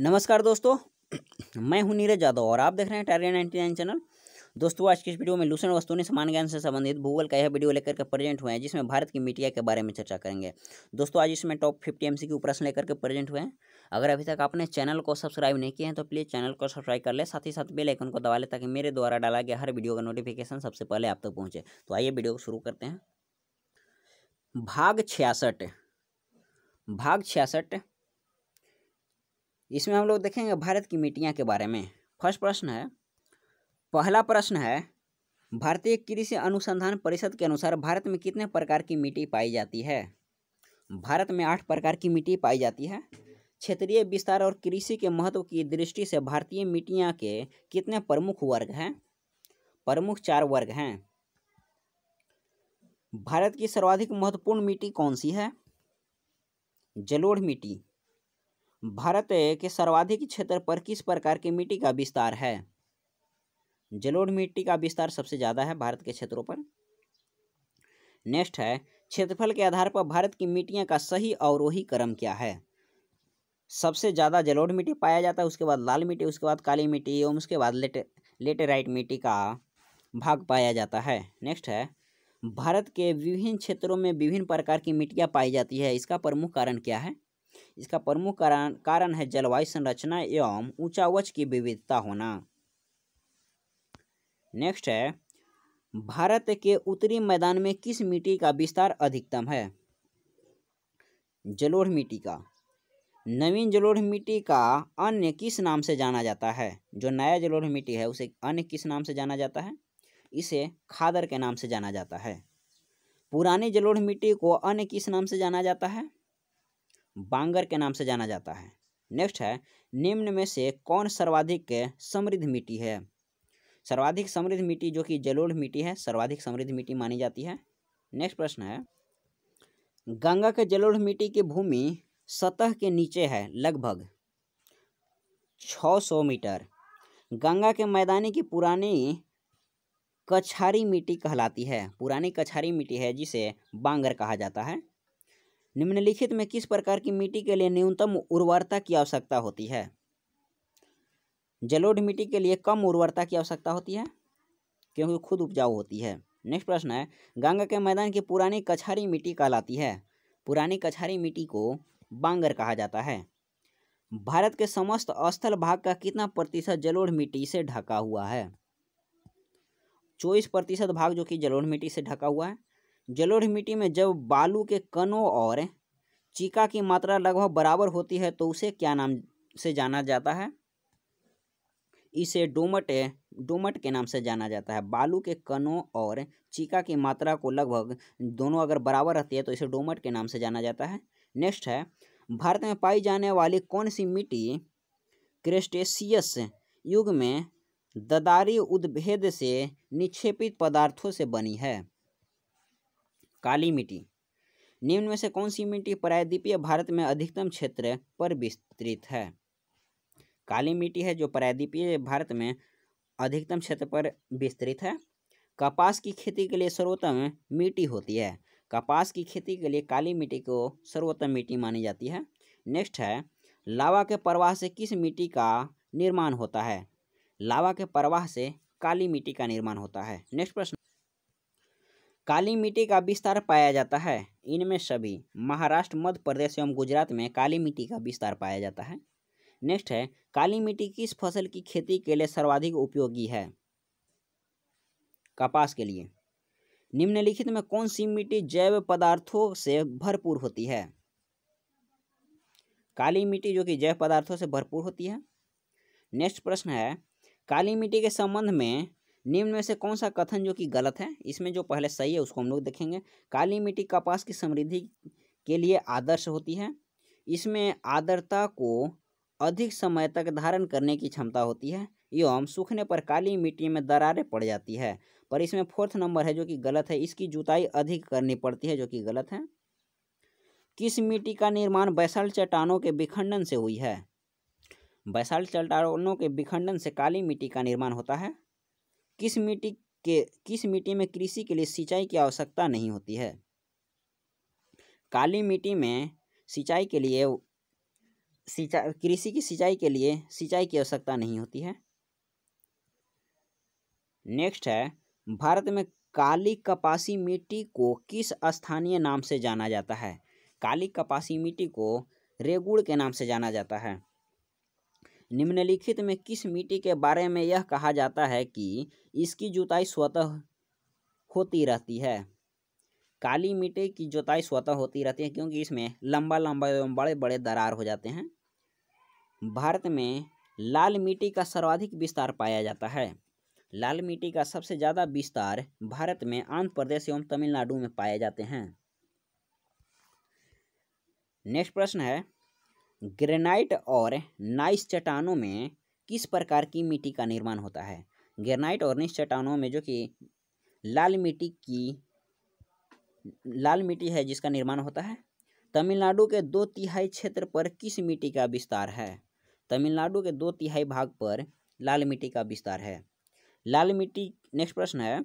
नमस्कार दोस्तों मैं हूं नीरज यादव और आप देख रहे हैं टैरिया नाइन्टी नाइन चैनल दोस्तों आज की इस वीडियो में लूसन वस्तु ने समान ज्ञान से संबंधित भूगल का यह वीडियो लेकर के प्रेजेंट हुए हैं जिसमें भारत की मीडिया के बारे में चर्चा करेंगे दोस्तों आज इसमें टॉप फिफ्टी एम सी प्रश्न लेकर के प्रेजेंट हुए हैं अगर अभी तक आपने चैनल को सब्सक्राइब नहीं किया है तो प्लीज़ चैनल को सब्सक्राइब कर ले साथ ही साथ बेल आइकन को दबा ले ताकि मेरे द्वारा डाला गया हर वीडियो का नोटिफिकेशन सबसे पहले आप तक पहुँचे तो आइए वीडियो को शुरू करते हैं भाग छियासठ भाग छियासठ इसमें हम लोग देखेंगे भारत की मिट्टियाँ के बारे में फर्स्ट प्रश्न है पहला प्रश्न है भारतीय कृषि अनुसंधान परिषद के अनुसार भारत में कितने प्रकार की मिट्टी पाई जाती है भारत में आठ प्रकार की मिट्टी पाई जाती है क्षेत्रीय विस्तार और कृषि के महत्व की दृष्टि से भारतीय मिट्टियाँ के कितने प्रमुख वर्ग हैं प्रमुख चार वर्ग हैं भारत की सर्वाधिक महत्वपूर्ण मिट्टी कौन सी है जलोढ़ मिट्टी भारत के सर्वाधिक क्षेत्र पर किस प्रकार की मिट्टी का विस्तार है जलोढ़ मिट्टी का विस्तार सबसे ज़्यादा है भारत के क्षेत्रों पर नेक्स्ट है क्षेत्रफल के आधार पर भारत की मिट्टियाँ का सही अवरोही क्रम क्या है सबसे ज़्यादा जलोढ़ मिट्टी पाया जाता है उसके बाद लाल मिट्टी उसके बाद काली मिट्टी एवं उसके बाद लेटे लेटेराइट मिट्टी का भाग पाया जाता है नेक्स्ट है भारत के विभिन्न क्षेत्रों में विभिन्न प्रकार की मिट्टियाँ पाई जाती है इसका प्रमुख कारण क्या है इसका प्रमुख कारण कारण है जलवायु संरचना एवं ऊंचावच की विविधता होना नेक्स्ट है भारत के उत्तरी मैदान में किस मिट्टी का विस्तार अधिकतम है जलोढ़ मिट्टी का नवीन जलोढ़ मिट्टी का अन्य किस नाम से जाना जाता है जो नया जलोढ़ मिट्टी है उसे अन्य किस नाम से जाना जाता है इसे खादर के नाम से जाना जाता है पुरानी जलोढ़ मिट्टी को अन्य किस नाम से जाना जाता है बांगर के नाम से जाना जाता है नेक्स्ट है निम्न में से कौन सर्वाधिक समृद्ध मिट्टी है सर्वाधिक समृद्ध मिट्टी जो कि जलोढ़ मिट्टी है सर्वाधिक समृद्ध मिट्टी मानी जाती है नेक्स्ट प्रश्न है गंगा के जलोढ़ मिट्टी की भूमि सतह के नीचे है लगभग 600 मीटर गंगा के मैदानी की पुरानी कछारी मिट्टी कहलाती है पुरानी कछारी मिट्टी है जिसे बांगर कहा जाता है निम्नलिखित में किस प्रकार की मिट्टी के लिए न्यूनतम उर्वरता की आवश्यकता होती है जलोढ़ मिट्टी के लिए कम उर्वरता की आवश्यकता होती है क्योंकि खुद उपजाऊ होती है नेक्स्ट प्रश्न है गंगा के मैदान की पुरानी कछारी मिट्टी कहलाती है पुरानी कछारी मिट्टी को बांगर कहा जाता है भारत के समस्त स्थल भाग का कितना प्रतिशत जलोढ़ मिट्टी से ढका हुआ है चौबीस प्रतिशत भाग जो कि जलोढ़ मिट्टी से ढका हुआ है जलोढ़ मिट्टी में जब बालू के कणों और चीका की मात्रा लगभग बराबर होती है तो उसे क्या नाम से जाना जाता है इसे डोमट डोमट के नाम से जाना जाता है बालू के कणों और चीका की मात्रा को लगभग दोनों अगर बराबर रहती है तो इसे डोमट के नाम से जाना जाता है नेक्स्ट है भारत में पाई जाने वाली कौन सी मिट्टी क्रेस्टेशियस युग में ददारी उद्भेद से निक्षेपित पदार्थों से बनी है काली मिट्टी निम्न में से कौन सी मिट्टी प्रायद्वीपीय भारत में अधिकतम क्षेत्र पर विस्तृत है काली मिट्टी है जो प्रायद्वीपीय भारत में अधिकतम क्षेत्र पर विस्तृत है कपास की खेती के लिए सर्वोत्तम मिट्टी होती है कपास की खेती के लिए काली मिट्टी को सर्वोत्तम मिट्टी मानी जाती है नेक्स्ट है लावा के प्रवाह से किस मिट्टी का निर्माण होता है लावा के प्रवाह से काली मिट्टी का निर्माण होता है नेक्स्ट प्रश्न काली मिट्टी का विस्तार पाया जाता है इनमें सभी महाराष्ट्र मध्य प्रदेश एवं गुजरात में काली मिट्टी का विस्तार पाया जाता है नेक्स्ट है काली मिट्टी किस फसल की खेती के लिए सर्वाधिक उपयोगी है कपास के लिए निम्नलिखित में कौन सी मिट्टी जैव पदार्थों से भरपूर होती है काली मिट्टी जो कि जैव पदार्थों से भरपूर होती है नेक्स्ट प्रश्न है काली मिट्टी के संबंध में निम्न में से कौन सा कथन जो कि गलत है इसमें जो पहले सही है उसको हम लोग देखेंगे काली मिट्टी कपास की समृद्धि के लिए आदर्श होती है इसमें आदरता को अधिक समय तक धारण करने की क्षमता होती है एवं सूखने पर काली मिट्टी में दरारें पड़ जाती है पर इसमें फोर्थ नंबर है जो कि गलत है इसकी जुताई अधिक करनी पड़ती है जो कि गलत है किस मिट्टी का निर्माण बैसाल चट्टानों के विखंडन से हुई है बैसाल चट्टानों के विखंडन से काली मिट्टी का निर्माण होता है किस मिट्टी के किस मिट्टी में कृषि के लिए सिंचाई की आवश्यकता नहीं होती है काली मिट्टी में सिंचाई के लिए सिंचाई कृषि की सिंचाई के लिए सिंचाई की आवश्यकता नहीं होती है नेक्स्ट है भारत में काली कपासी मिट्टी को किस स्थानीय नाम से जाना जाता है काली कपासी मिट्टी को रेगुड़ के नाम से जाना जाता है निम्नलिखित में किस मिट्टी के बारे में यह कहा जाता है कि इसकी जुताई स्वतः होती रहती है काली मिट्टी की जुताई स्वतः होती रहती है क्योंकि इसमें लंबा लंबा एवं बड़े बड़े दरार हो जाते हैं भारत में लाल मिट्टी का सर्वाधिक विस्तार पाया जाता है लाल मिट्टी का सबसे ज़्यादा विस्तार भारत में आंध्र प्रदेश एवं तमिलनाडु में पाए जाते हैं नेक्स्ट प्रश्न है ग्रेनाइट और नाइस चट्टानों में किस प्रकार की मिट्टी का निर्माण होता है ग्रेनाइट और नाइस चट्टानों में जो कि लाल मिट्टी की लाल मिट्टी है जिसका निर्माण होता है तमिलनाडु के दो तिहाई क्षेत्र पर किस मिट्टी का विस्तार है तमिलनाडु के दो तिहाई भाग पर लाल मिट्टी का विस्तार है लाल मिट्टी नेक्स्ट प्रश्न है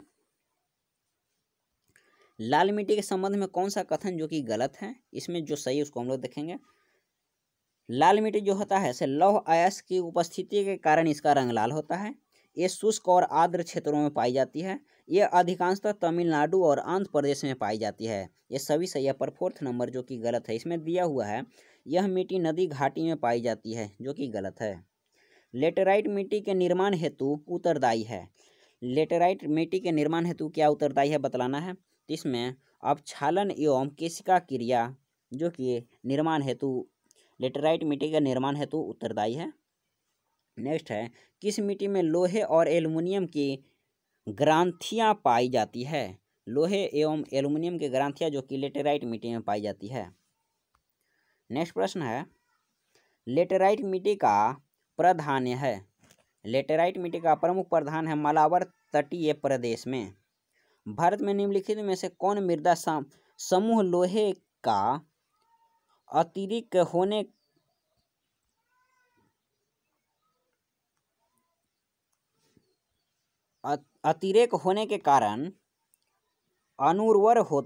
लाल मिट्टी के संबंध में कौन सा कथन जो कि गलत है इसमें जो सही उसको हम लोग देखेंगे लाल मिट्टी जो होता है से लौह आयस की उपस्थिति के कारण इसका रंग लाल होता है ये शुष्क और आर्द्र क्षेत्रों में पाई जाती है ये अधिकांशतः तमिलनाडु और आंध्र प्रदेश में पाई जाती है ये सभी सही है पर फोर्थ नंबर जो कि गलत है इसमें दिया हुआ है यह मिट्टी नदी घाटी में पाई जाती है जो कि गलत है लेटेराइट मिट्टी के निर्माण हेतु उत्तरदायी है लेटेराइट मिट्टी के निर्माण हेतु क्या उत्तरदायी है बतलाना है इसमें अब छालन एवं केशिका क्रिया जो कि निर्माण हेतु लेटेराइट मिट्टी का निर्माण हेतु उत्तरदायी है नेक्स्ट है किस मिट्टी में लोहे और एल्युमिनियम की ग्रांथियाँ पाई जाती है लोहे एवं एल्युमिनियम की ग्रांथियाँ जो कि लेटेराइट मिट्टी में पाई जाती है नेक्स्ट प्रश्न है लेटेराइट मिट्टी का प्रधान्य है लेटेराइट मिट्टी का प्रमुख प्रधान है मालावर तटीय प्रदेश में भारत में निम्नलिखित में से कौन मृदा समूह लोहे का अतिरिक्त होने अतिरेक होने के कारण अनुर्वर हो,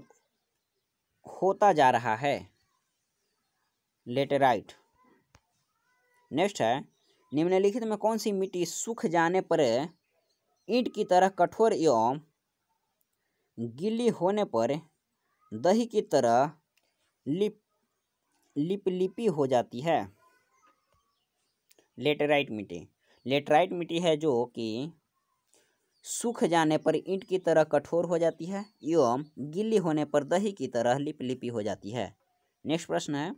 होता जा रहा है लेटेराइट नेक्स्ट है निम्नलिखित में कौन सी मिट्टी सूख जाने पर ईंट की तरह कठोर एवं गिल्ली होने पर दही की तरह लिप लिप हो जाती है लेटराइट मिट्टी लेटराइट मिट्टी है जो कि सूख जाने पर ईंट की तरह कठोर हो जाती है एवं गिल्ली होने पर दही की तरह लिप हो जाती है नेक्स्ट प्रश्न है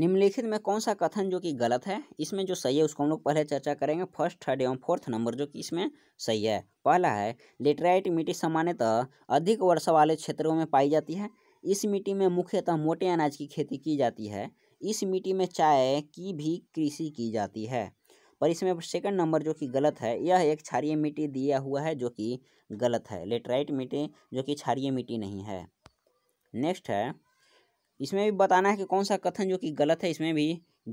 निम्नलिखित में कौन सा कथन जो कि गलत है इसमें जो सही है उसको हम लोग पहले चर्चा करेंगे फर्स्ट थर्ड एवं फोर्थ नंबर जो कि इसमें सही है पहला है लेटराइट मिट्टी सामान्यतः अधिक वर्षा वाले क्षेत्रों में पाई जाती है इस मिट्टी में मुख्यतः मोटे अनाज की खेती की जाती है इस मिट्टी में चाय की भी कृषि की जाती है पर इसमें सेकंड नंबर जो कि गलत है यह एक क्षारीय मिट्टी दिया हुआ है जो कि गलत है लेटराइट मिट्टी जो कि क्षारीय मिट्टी नहीं है नेक्स्ट है इसमें भी बताना है कि कौन सा कथन जो कि गलत है इसमें भी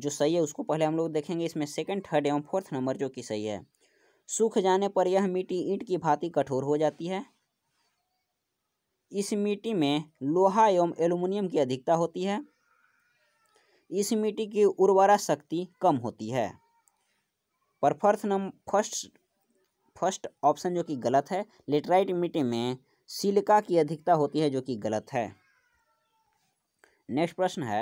जो सही है उसको पहले हम लोग देखेंगे इसमें सेकंड थर्ड एवं फोर्थ नंबर जो कि सही है सूख जाने पर यह मिट्टी ईंट की भांति कठोर हो जाती है इस मिट्टी में लोहा एवं एलुमिनियम की अधिकता होती है इस मिट्टी की उर्वरा शक्ति कम होती है पर फर्स्ट नम फर्स्ट फर्स्ट ऑप्शन जो कि गलत है लेटराइट मिट्टी में सिलिका की अधिकता होती है जो कि गलत है नेक्स्ट प्रश्न है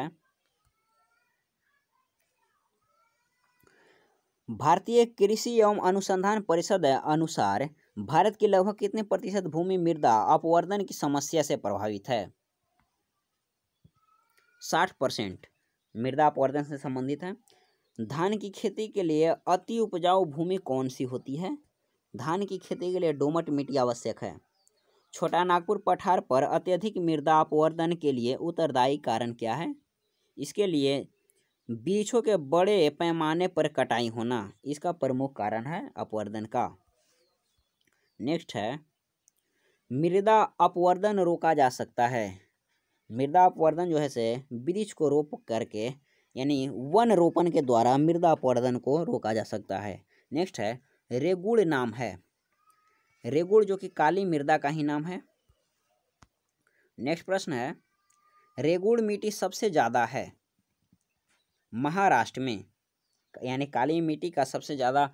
भारतीय कृषि एवं अनुसंधान परिषद अनुसार भारत की लगभग कितने प्रतिशत भूमि मृदा अपवर्धन की समस्या से प्रभावित है साठ परसेंट मृदा अपवर्धन से संबंधित है धान की खेती के लिए अति उपजाऊ भूमि कौन सी होती है धान की खेती के लिए डोमट मिट्टी आवश्यक है छोटा नागपुर पठार पर अत्यधिक मृदा अपवर्धन के लिए उत्तरदायी कारण क्या है इसके लिए बीछों के बड़े पैमाने पर कटाई होना इसका प्रमुख कारण है अपवर्धन का नेक्स्ट है मृदा अपवर्धन रोका जा सकता है मृदा अपवर्धन जो है से वृक्ष को रोप करके यानी वन रोपण के द्वारा मृदा अपवर्धन को रोका जा सकता है नेक्स्ट है रेगुड़ नाम है रेगुड़ जो कि काली मृदा का ही नाम है नेक्स्ट प्रश्न है रेगुड़ मिट्टी सबसे ज़्यादा है महाराष्ट्र में यानी काली मिट्टी का सबसे ज़्यादा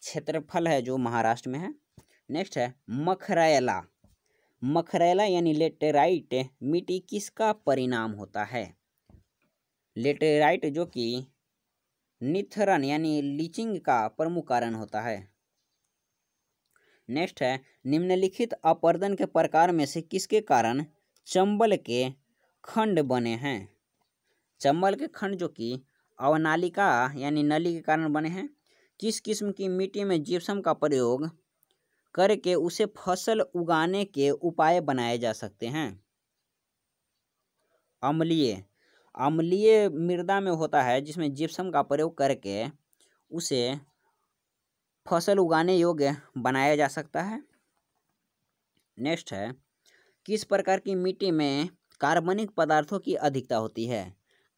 क्षेत्रफल है जो महाराष्ट्र में है नेक्स्ट है मखरैला मखरैला यानी लेटेराइट मिट्टी किसका परिणाम होता है लेटेराइट जो कि निथरन यानी लीचिंग का प्रमुख कारण होता है नेक्स्ट है निम्नलिखित अपर्दन के प्रकार में से किसके कारण चंबल के खंड बने हैं चंबल के खंड जो कि अवनालिका यानी नली के कारण बने हैं किस किस्म की मिट्टी में जिप्सम का प्रयोग करके उसे फसल उगाने के उपाय बनाए जा सकते हैं अम्लीय अम्लीय मृदा में होता है जिसमें जिप्सम का प्रयोग करके उसे फसल उगाने योग्य बनाया जा सकता है नेक्स्ट है किस प्रकार की मिट्टी में कार्बनिक पदार्थों की अधिकता होती है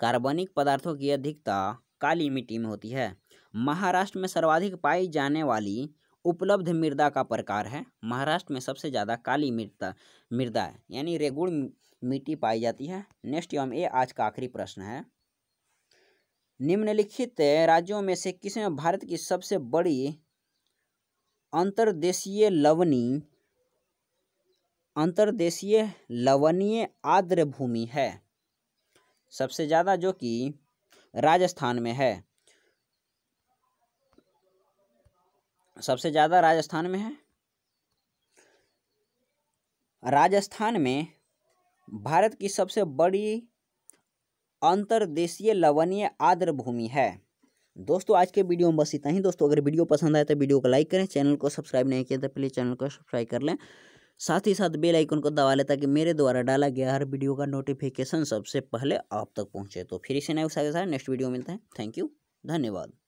कार्बनिक पदार्थों की अधिकता काली मिट्टी में होती है महाराष्ट्र में सर्वाधिक पाई जाने वाली उपलब्ध मृदा का प्रकार है महाराष्ट्र में सबसे ज़्यादा काली मृदा मृदा यानी रेगुड़ मिट्टी पाई जाती है नेक्स्ट एवं ए आज का आखिरी प्रश्न है निम्नलिखित राज्यों में से किसमें भारत की सबसे बड़ी अंतर्देशीय लवनी अंतर्देशीय लवणीय आर्द्र भूमि है सबसे ज़्यादा जो कि राजस्थान में है सबसे ज़्यादा राजस्थान में है राजस्थान में भारत की सबसे बड़ी अंतर्देशीय लवणीय आर्द्र भूमि है दोस्तों आज के वीडियो में बस इतना ही दोस्तों अगर वीडियो पसंद आए तो वीडियो को लाइक करें चैनल को सब्सक्राइब नहीं किया तो प्लीज़ चैनल को सब्सक्राइब कर लें साथ ही साथ बेल आइकन को दबा लें ताकि मेरे द्वारा डाला गया हर वीडियो का नोटिफिकेशन सबसे पहले आप तक पहुँचे तो फिर इसे नए साथ नेक्स्ट वीडियो मिलते हैं थैंक यू धन्यवाद